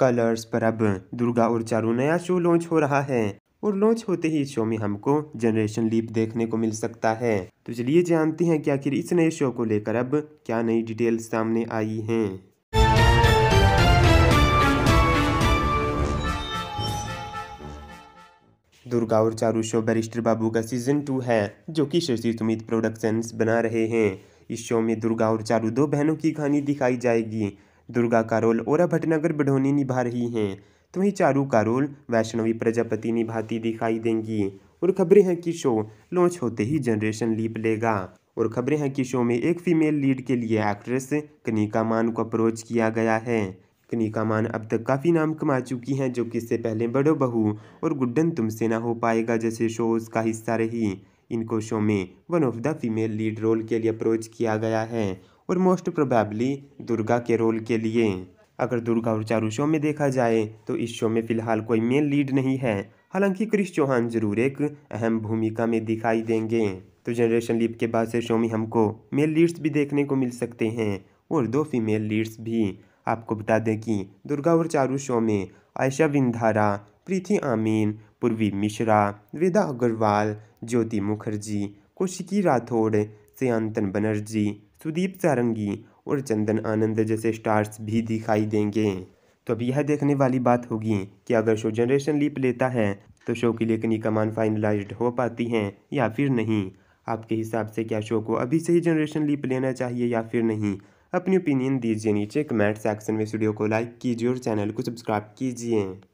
colours पर अब दुर्गा और चारू नया शो लॉन्च हो रहा है और लॉन्च होते ही इस शो में हमको जनरेशन लीप देखने को मिल सकता है तो चलिए जानते हैं कि आखिर इस नए शो को लेकर अब क्या नई डिटेल सामने आई हैं दुर्गा और चारू शो बैरिस्टर बाबू का सीजन टू है जो कि शशि सुमित प्रोडक्शंस बना रहे हैं इस शो में दुर्गा और चारू दो बहनों की कहानी दिखाई जाएगी दुर्गा का रोल ओरा भटनगर बढोनी निभा रही हैं तो वहीं चारू का रोल वैष्णवी प्रजापति निभाती दिखाई देंगी और खबरें हैं कि शो लॉन्च होते ही जनरेशन लीप लेगा और खबरें हैं कि शो में एक फीमेल लीड के लिए एक्ट्रेस कनिका मान को अप्रोच किया गया है कनिका मान अब तक काफ़ी नाम कमा चुकी हैं जो कि इससे पहले बड़ो बहू और गुड्डन तुमसे ना हो पाएगा जैसे शोज का हिस्सा रही इनको शो में one of the female lead role के लिए अप्रोच किया गया है और मोस्ट प्रोबेबली दुर्गा के रोल के लिए अगर दुर्गा और चारू शो में देखा जाए तो इस शो में फिलहाल कोई मेन लीड नहीं है हालांकि क्रिश चौहान जरूर एक अहम भूमिका में दिखाई देंगे तो जनरेशन लीप के बाद से शो में हमको मेल लीड्स भी देखने को मिल सकते हैं और दो फीमेल लीड्स भी आपको बता दें कि दुर्गा और चारू शो में आयशा विंधारा प्रीति आमीन पूर्वी मिश्रा वेदा अग्रवाल ज्योति मुखर्जी कौशिकी राठौड़ सयांतन बनर्जी सुदीप सारंगी और चंदन आनंद जैसे स्टार्स भी दिखाई देंगे तो अब यह देखने वाली बात होगी कि अगर शो जनरेशन लीप लेता है तो शो की लेखनी कमान फाइनलाइज्ड हो पाती है या फिर नहीं आपके हिसाब से क्या शो को अभी से ही जनरेशन लीप लेना चाहिए या फिर नहीं अपनी ओपिनियन दीजिए नीचे कमेंट सेक्शन में वीडियो को लाइक कीजिए और चैनल को सब्सक्राइब कीजिए